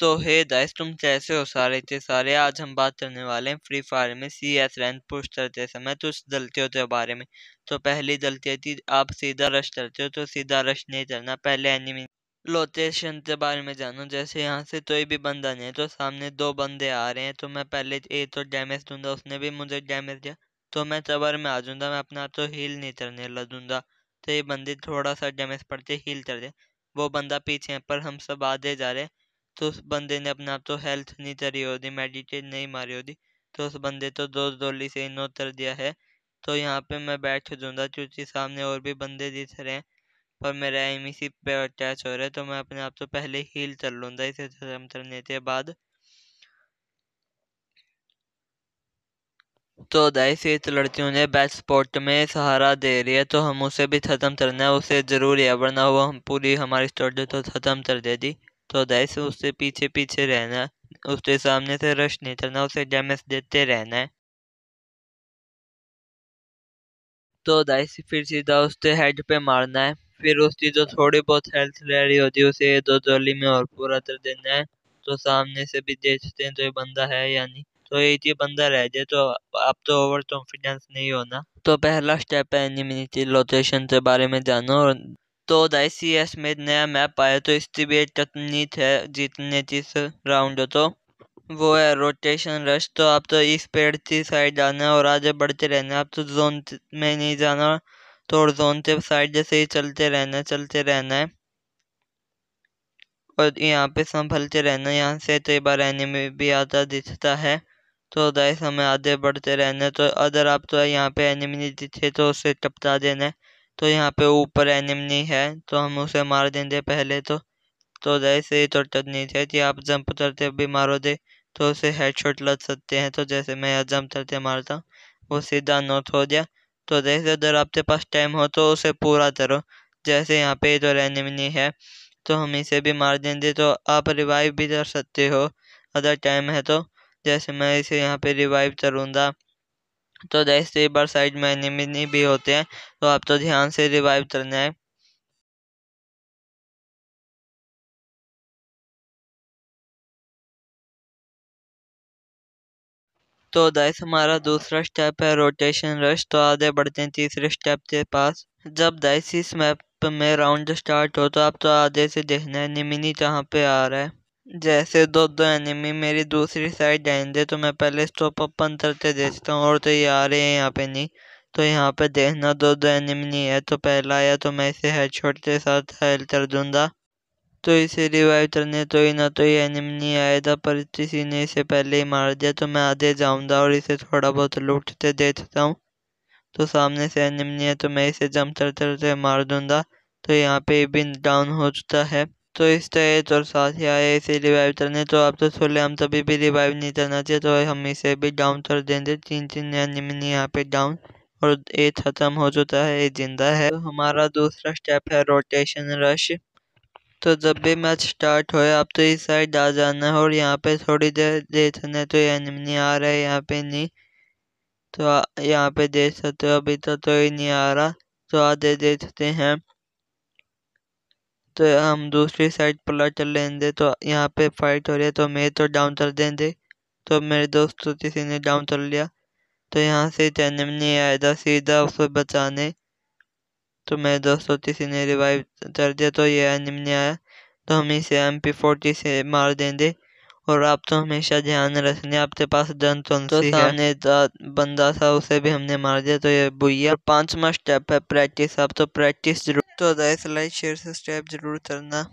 तो हे दाइस तुम कैसे हो सारे थे सारे आज हम बात करने वाले हैं फ्री फायर में सी एस रैंक पुश करते समय तो उस गलतियों के बारे में तो पहली गलती थी आप सीधा रश करते हो तो सीधा रश नहीं करना पहले एनिमी लोकेशन के बारे में जानो जैसे यहाँ से कोई तो भी बंदा नहीं है तो सामने दो बंदे आ रहे हैं तो मैं पहले ए तो डैमेज दूंगा उसने भी मुझे डैमेज दिया तो मैं चबर में आ जाऊँगा मैं अपना तो हील नहीं करने लगूंगा तो ये बंदे थोड़ा सा डैमेज पड़ते हील कर दे वो बंदा पीछे पर हम सब आधे जा रहे हैं तो उस बंदे ने अपने आप तो हेल्थ नहीं करी होती मेडिटेट नहीं मारी होती तो उस बंदे तो दो गोली से इग्नोर उतर दिया है तो यहाँ पे मैं बैठ दूंगा क्योंकि सामने और भी बंदे दिख रहे हैं पर मेरा एम इसी पे अटैच हो रहा है तो मैं अपने आप तो पहले हील कर लूँगा इसे धर्म करने के बाद तो दाइस इस तो लड़कियों ने बेस्ट स्पॉट में सहारा दे रही है तो हम उसे भी ख़त्म करना है उसे जरूरी है वरना वो हम पूरी हमारी स्टोरी तो ख़त्म कर देती तो दैसे उससे पीछे पीछे रहना उसके सामने से रश नहीं चलना उसे डैमेज देते रहना है तो दाइस फिर सीधा उसके हेड पे मारना है फिर उसकी जो थोड़ी बहुत हेल्थ रह रही होती है उसे दो जोली में और पूरा कर देना है तो सामने से भी देखते हैं तो ये बंदा है या नहीं तो ये ये बंदा रह जाए तो आप तो ओवर कॉन्फिडेंस नहीं होना तो पहला स्टेप है एनिमिनिटी लोकेशन के बारे में जानो और तो एस में नया मैप आया तो इसकी भी एक तकनीक है जीतने की राउंड तो वो है रोटेशन रश तो आप तो इस पेड़ की साइड जाना और आगे बढ़ते रहना आप तो जोन में नहीं जाना तो जोन के साइड जैसे ही चलते रहना चलते रहना है और यहाँ पे संभलते रहना यहाँ से तो कई बार एनिमी भी आता दिखता है तो दाई समय आगे बढ़ते रहना तो अगर आप तो यहाँ पे एनिमी नहीं दिखे तो उसे टपटा देना तो यहाँ पे ऊपर एनिमनी है तो हम उसे मार देंगे पहले तो तो जैसे ही तो नहीं कि आप जंप करते भी मारो दे तो उसे हेडशॉट लग सकते हैं तो जैसे मैं यहाँ जंप करते मारता हूँ वो सीधा नॉट हो गया तो जैसे अगर आपके पास टाइम हो तो उसे पूरा करो जैसे यहाँ पे तो एनिमनी है तो हम इसे भी मार देंगे तो आप रिवाइव भी कर सकते हो अगर टाइम है तो जैसे मैं इसे यहाँ पे रिवाइव करूँगा तो डैश रिवर साइड में एनिमी भी होते हैं तो आप तो ध्यान से रिवाइव करना है तो दस हमारा दूसरा स्टेप है रोटेशन रश तो आगे बढ़ते हैं तीसरे स्टेप के पास जब दस इस मैप में राउंड स्टार्ट हो तो आप तो आधे से देखना है निमिनी जहाँ पे आ रहा है जैसे दो दो एनिमी मेरी दूसरी साइड जाएंगे तो मैं पहले स्टॉप अप अंतर से देखता हूँ और तो ये आ रहे हैं यहाँ पे नहीं तो यहाँ पे देखना दो दो एनिमी नहीं है तो पहला आया तो मैं इसे हेड शॉट के साथ हेल कर दूंगा तो इसे रिवाइव करने तो ही ना तो ये एनिमी नहीं आया था पर किसी ने इसे पहले ही मार दिया तो मैं आधे जाऊंगा और इसे थोड़ा बहुत लूटते देखता हूँ तो सामने से एनिमी है तो मैं इसे जम तरते मार दूंगा तो यहाँ पे भी डाउन हो चुका है तो इस तरह तो साथ ही आए इसे रिवाइव करने तो आप तो सोले हम तभी तो भी रिवाइव नहीं करना चाहिए तो हम इसे भी डाउन कर देंगे तीन तीन निम्न यहाँ पे डाउन और ये खत्म हो चुका है ये जिंदा है तो हमारा दूसरा स्टेप है रोटेशन रश तो जब भी मैच स्टार्ट हो आप तो इस साइड आ जाना है और यहाँ पे थोड़ी देर देखने तो ये नहीं आ रहा है यहाँ पे नहीं तो यहाँ पे देख सकते हो अभी तो, तो ही नहीं आ रहा तो आधे देखते हैं तो हम दूसरी साइड पलट चल लेंगे तो यहाँ पे फाइट हो रही है तो मैं तो डाउन कर देंगे तो मेरे दोस्त तो किसी ने डाउन चल लिया तो यहाँ से चैनल नहीं आया था सीधा उसको बचाने तो मेरे दोस्त तो किसी ने रिवाइव कर दिया तो ये एनिम नहीं आया तो हम इसे एम पी फोर्टी से मार देंगे और आप तो हमेशा ध्यान रखने आपके पास जन तो, तो सामने तो बंदा था उसे भी हमने मार दिया तो ये बुइया पांचवा स्टेप है प्रैक्टिस आप तो प्रैक्टिस जरूर तो शेयर से स्टेप जरूर करना